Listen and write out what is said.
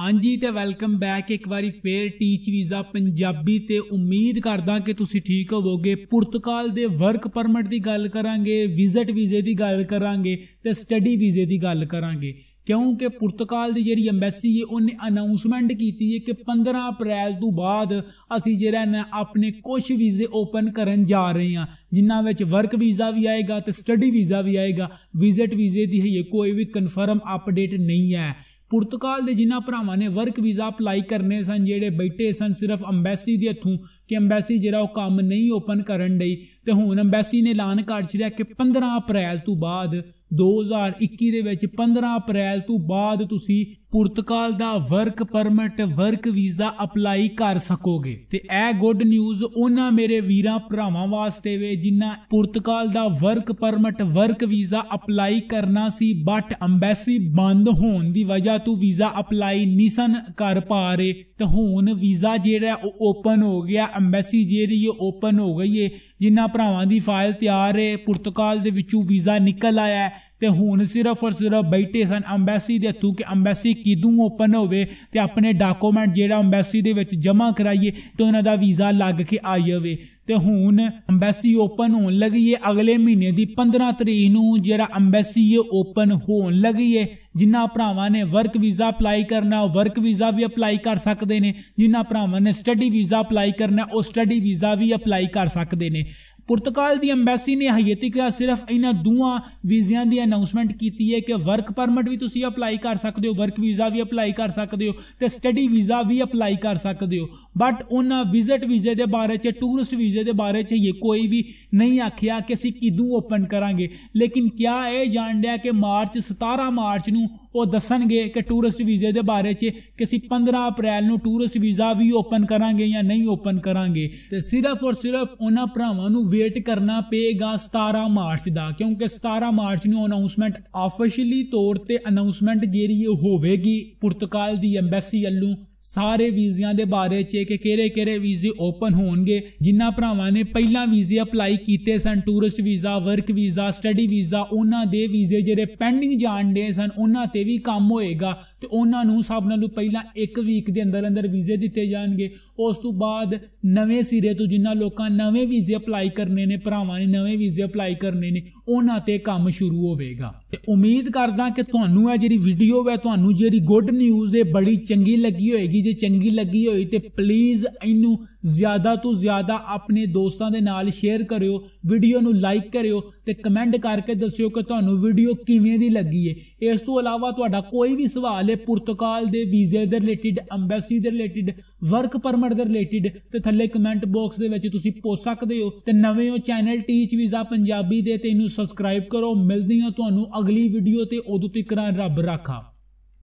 ਹਾਂਜੀ ਤੇ welcome back ਇੱਕ ਵਾਰੀ ਫੇਰ ਟੀਚ ਵੀਜ਼ਾ ਪੰਜਾਬੀ ਤੇ ਉਮੀਦ ਕਰਦਾ ਕਿ ਤੁਸੀਂ ਠੀਕ ਹੋਵੋਗੇ ਪੁਰਤਗਾਲ ਦੇ ਵਰਕ ਪਰਮਿਟ ਦੀ ਗੱਲ ਕਰਾਂਗੇ ਵਿਜ਼ਿਟ ਵੀਜ਼ੇ ਦੀ ਗੱਲ ਕਰਾਂਗੇ ਤੇ ਸਟੱਡੀ ਵੀਜ਼ੇ ਦੀ ਗੱਲ ਕਰਾਂਗੇ ਕਿਉਂਕਿ ਪੁਰਤਗਾਲ ਦੀ ਜਿਹੜੀ ਐਮਬੈਸੀ ਹੈ ਉਹਨੇ ਅਨਾਉਂਸਮੈਂਟ ਕੀਤੀ ਹੈ ਕਿ 15 ਅਪ੍ਰੈਲ ਤੋਂ ਬਾਅਦ ਅਸੀਂ ਜਿਹੜਾ ਨਾ ਆਪਣੇ ਕੁਝ ਵੀਜ਼ੇ ਓਪਨ ਕਰਨ ਜਾ ਰਹੇ ਹਾਂ ਜਿਨ੍ਹਾਂ ਵਿੱਚ ਵਰਕ ਵੀਜ਼ਾ ਵੀ ਆਏਗਾ ਤੇ ਸਟੱਡੀ ਵੀਜ਼ਾ ਵੀ ਆਏਗਾ ਵਿਜ਼ਿਟ ਵੀਜ਼ੇ ਦੀ ਹੈ ਕੋਈ ਵੀ ਕਨਫਰਮ ਅਪਡੇਟ ਨਹੀਂ ਹੈ ਪੁਰਤਗਾਲ ਦੇ ਜਿਨ੍ਹਾਂ ਭਰਾਵਾਂ ਨੇ ਵਰਕ ਵੀਜ਼ਾ ਅਪਲਾਈ ਕਰਨੇ ਸਨ ਜਿਹੜੇ ਬੈਠੇ ਸਨ ਸਿਰਫ ਐਮਬੈਸੀ ਦੇ ਹੱਥੋਂ ਕਿ ਐਮਬੈਸੀ ਜਿਹੜਾ ਉਹ ਕੰਮ ਨਹੀਂ ਓਪਨ ਕਰਨ ਲਈ ਤੇ ਹੁਣ ਐਮਬੈਸੀ ਨੇ ਐਲਾਨ ਕਰ ਚੜਿਆ ਕਿ 15 ਅਪ੍ਰੈਲ ਤੋਂ ਬਾਅਦ 2021 ਦੇ ਵਿੱਚ 15 ਅਪ੍ਰੈਲ ਤੋਂ ਬਾਅਦ ਤੁਸੀਂ ਪੁਰਤਗਾਲ ਦਾ work permit work visa apply ਕਰ ਸਕੋਗੇ ਤੇ ਇਹ ਗੁੱਡ ਨਿਊਜ਼ ਉਹਨਾਂ ਮੇਰੇ ਵੀਰਾਂ ਭਰਾਵਾਂ ਵਾਸਤੇ ਵੇ ਜਿਨ੍ਹਾਂ ਪੁਰਤਗਾਲ ਦਾ work permit work visa apply ਕਰਨਾ ਸੀ ਬਟ ਐਮਬੈਸੀ ਬੰਦ ਹੋਣ ਦੀ ਵਜ੍ਹਾ ਤੋਂ ਵੀਜ਼ਾ ਅਪਲਾਈ ਨਹੀਂ ਸਨ ਕਰ ਪਾ ਰਹੇ ਤੇ ਹੁਣ ਵੀਜ਼ਾ ਜਿਹੜਾ ਉਹ ਓਪਨ ਹੋ ਗਿਆ ਐਮਬੈਸੀ ਜਿਹੜੀ ਓਪਨ ਹੋ ਗਈ ਏ ਜਿਨ੍ਹਾਂ ਭਰਾਵਾਂ ਦੀ ਫਾਈਲ ਤਿਆਰ ਏ ਪੁਰਤਗਾਲ ਦੇ ਵਿੱਚੋਂ ਵੀਜ਼ਾ ਨਿਕਲ ਆਇਆ ਹੈ ਤੇ ਹੁਣ ਸਿਰਫ ਔਰ ਸਿਰਫ ਬੈਠੇ ਸਨ ਐਮਬੈਸੀ ਦੇ ਹੱਥੋਂ ਕਿ ਐਮਬੈਸੀ ਕਿਦੋਂ ਓਪਨ ਹੋਵੇ ਤੇ ਆਪਣੇ ਡਾਕੂਮੈਂਟ ਜਿਹੜਾ ਐਮਬੈਸੀ ਦੇ ਵਿੱਚ ਜਮ੍ਹਾਂ ਕਰਾਈਏ ਤੇ ਉਹਨਾਂ ਦਾ ਵੀਜ਼ਾ ਲੱਗ ਕੇ ਆ ਜਾਵੇ ਤੇ ਹੁਣ ਐਮਬੈਸੀ ਓਪਨ ਹੋਣ ਲੱਗੀ ਹੈ ਅਗਲੇ ਮਹੀਨੇ ਦੀ 15 ਤਰੀਕ ਨੂੰ ਜਿਹੜਾ ਐਮਬੈਸੀ ਇਹ ਓਪਨ ਹੋਣ ਲੱਗੀ ਹੈ ਜਿਨ੍ਹਾਂ ਭਰਾਵਾਂ ਨੇ ਵਰਕ ਵੀਜ਼ਾ ਅਪਲਾਈ ਕਰਨਾ ਵਰਕ ਵੀਜ਼ਾ ਵੀ ਅਪਲਾਈ ਕਰ ਸਕਦੇ ਨੇ ਜਿਨ੍ਹਾਂ ਭਰਾਵਾਂ ਨੇ ਸਟੱਡੀ ਵੀਜ਼ਾ ਅਪਲਾਈ ਕਰਨਾ ਉਹ ਸਟੱਡੀ ਵੀਜ਼ਾ ਵੀ ਅਪਲਾਈ ਕਰ ਸਕਦੇ ਨੇ ਪੁਰਤਗਾਲ ਦੀ ਐਮਬੈਸੀ ਨੇ ਹਯਤੀ ਦਾ ਸਿਰਫ ਇਹਨਾਂ ਦੋਵਾਂ ਵੀਜ਼ਿਆਂ ਦੀ ਅਨਾਉਂਸਮੈਂਟ ਕੀਤੀ ਹੈ ਕਿ ਵਰਕ ਪਰਮਿਟ ਵੀ ਤੁਸੀਂ ਅਪਲਾਈ ਕਰ ਸਕਦੇ ਹੋ ਵਰਕ ਵੀਜ਼ਾ ਵੀ ਅਪਲਾਈ ਕਰ ਸਕਦੇ ਹੋ ਤੇ ਸਟੱਡੀ ਵੀਜ਼ਾ ਵੀ ਅਪਲਾਈ ਕਰ ਸਕਦੇ ਹੋ ਬਟ ਉਹਨਾਂ ਵਿਜ਼ਿਟ ਵੀਜ਼ੇ ਦੇ ਬਾਰੇ 'ਚ ਟੂਰਿਸਟ ਵੀਜ਼ੇ ਦੇ ਬਾਰੇ 'ਚ ਇਹ ਕੋਈ ਵੀ ਨਹੀਂ ਆਖਿਆ ਕਿ ਅਸੀਂ ਕਿਦੋਂ ਓਪਨ ਕਰਾਂਗੇ ਲੇਕਿਨ ਕਿਆ ਇਹ ਜਾਣ ਲਿਆ ਕਿ ਮਾਰਚ 17 ਮਾਰਚ ਨੂੰ ਉਹ ਦੱਸਣਗੇ ਕਿ ਟੂਰਿਸਟ ਵੀਜ਼ੇ ਦੇ ਬਾਰੇ 'ਚ ਕਿ ਅਸੀਂ 15 ਅਪ੍ਰੈਲ ਨੂੰ ਟੂਰਿਸਟ ਵੀਜ਼ਾ ਵੀ ਓਪਨ ਕਰਾਂਗੇ ਜਾਂ ਨਹੀਂ ਓਪਨ ਕਰਾਂਗੇ ਤੇ ਸਿਰਫ ਔਰ ਸਿਰਫ ਉਹਨਾਂ ਭਰਾਵਾਂ ਨੂੰ ਵੇਟ ਕਰਨਾ ਪਏਗਾ 17 ਮਾਰਚ ਦਾ ਕਿਉਂਕਿ 17 ਮਾਰਚ ਨੂੰ ਅਨਾਉਂਸਮੈਂਟ ਆਫੀਸ਼ੀਅਲੀ ਤੌਰ ਤੇ ਅਨਾਉਂਸਮੈਂਟ ਜਿਹੜੀ ਹੋਵੇਗੀ ਪੁਰਤਗਾਲ ਦੀ ਐਮਬੈਸੀ ਵੱਲੋਂ ਸਾਰੇ ਵੀਜ਼ਿਆਂ ਦੇ ਬਾਰੇ ਚ ਕਿ ਕਿਹੜੇ ਕਿਹੜੇ ਵੀਜ਼ੇ ਓਪਨ ਹੋਣਗੇ ਜਿਨ੍ਹਾਂ ਭਰਾਵਾਂ ਨੇ ਪਹਿਲਾਂ ਵੀਜ਼ੇ ਅਪਲਾਈ ਕੀਤੇ ਸਨ tourist visa work visa study visa ਉਹਨਾਂ ਦੇ ਵੀਜ਼ੇ ਜਿਹੜੇ ਪੈਂਡਿੰਗ ਜਾਣ ਸਨ ਉਹਨਾਂ ਤੇ ਵੀ ਕੰਮ ਹੋਏਗਾ ਤੇ ਉਹਨਾਂ ਨੂੰ ਸਭ ਨਾਲੋਂ ਪਹਿਲਾਂ 1 ਵੀਕ ਦੇ ਅੰਦਰ ਅੰਦਰ ਵੀਜ਼ੇ ਦਿੱਤੇ ਜਾਣਗੇ ਉਸ ਤੋਂ ਬਾਅਦ ਨਵੇਂ ਸਿਰੇ ਤੋਂ ਜਿੰਨਾ ਲੋਕਾਂ ਨਵੇਂ ਵੀਜ਼ੇ ਅਪਲਾਈ ਕਰਨੇ ਨੇ ਭਰਾਵਾਂ ਨੇ ਨਵੇਂ ਵੀਜ਼ੇ ਅਪਲਾਈ ਕਰਨੇ ਨੇ ਉਹਨਾਂ ਤੇ ਕੰਮ ਸ਼ੁਰੂ ਹੋਵੇਗਾ ਤੇ ਉਮੀਦ ਕਰਦਾ ਕਿ ਤੁਹਾਨੂੰ ਇਹ ਜਿਹੜੀ ਵੀਡੀਓ ਹੈ ਤੁਹਾਨੂੰ ਜਿਹੜੀ ਗੁੱਡ ਨਿਊਜ਼ ਹੈ ਬੜੀ ਚੰਗੀ ਲੱਗੀ ਹੋਏਗੀ ਜੇ ਚੰਗੀ ਲੱਗੀ ਹੋਈ ਤੇ ਪਲੀਜ਼ ਇਹਨੂੰ ਜ਼ਿਆਦਾ ਤੋਂ ਜ਼ਿਆਦਾ ਆਪਣੇ ਦੋਸਤਾਂ ਦੇ ਨਾਲ ਸ਼ੇਅਰ ਕਰਿਓ ਵੀਡੀਓ ਨੂੰ ਲਾਈਕ ਕਰਿਓ ਤੇ ਕਮੈਂਟ ਕਰਕੇ ਦੱਸਿਓ ਕਿ ਤੁਹਾਨੂੰ ਵੀਡੀਓ ਕਿਵੇਂ ਦੀ ਲੱਗੀ ਏ ਇਸ ਤੋਂ ਇਲਾਵਾ ਤੁਹਾਡਾ ਕੋਈ ਵੀ ਸਵਾਲ ਏ ਪੁਰਤਗਾਲ ਦੇ ਵੀਜ਼ੇ ਦੇ ਰਿਲੇਟਿਡ ਐਮਬੈਸੀ ਦੇ ਰਿਲੇਟਿਡ ਵਰਕ ਪਰਮਿਟ ਦੇ ਰਿਲੇਟਿਡ ਤੇ ਥੱਲੇ ਕਮੈਂਟ ਬਾਕਸ ਦੇ ਵਿੱਚ ਤੁਸੀਂ ਪੁੱਛ ਸਕਦੇ ਹੋ ਤੇ ਨਵੇਂ ਹੋ ਚੈਨਲ ਟੀਚ ਵੀਜ਼ਾ ਪੰਜਾਬੀ ਦੇ ਤੇ ਇਹਨੂੰ ਸਬਸਕ੍ਰਾਈਬ ਕਰੋ ਮਿਲਦੀ ਹਾਂ ਤੁਹਾਨੂੰ ਅਗਲੀ ਵੀਡੀਓ ਤੇ ਉਦੋਂ ਤੱਕ ਰੱਬ ਰਾਖਾ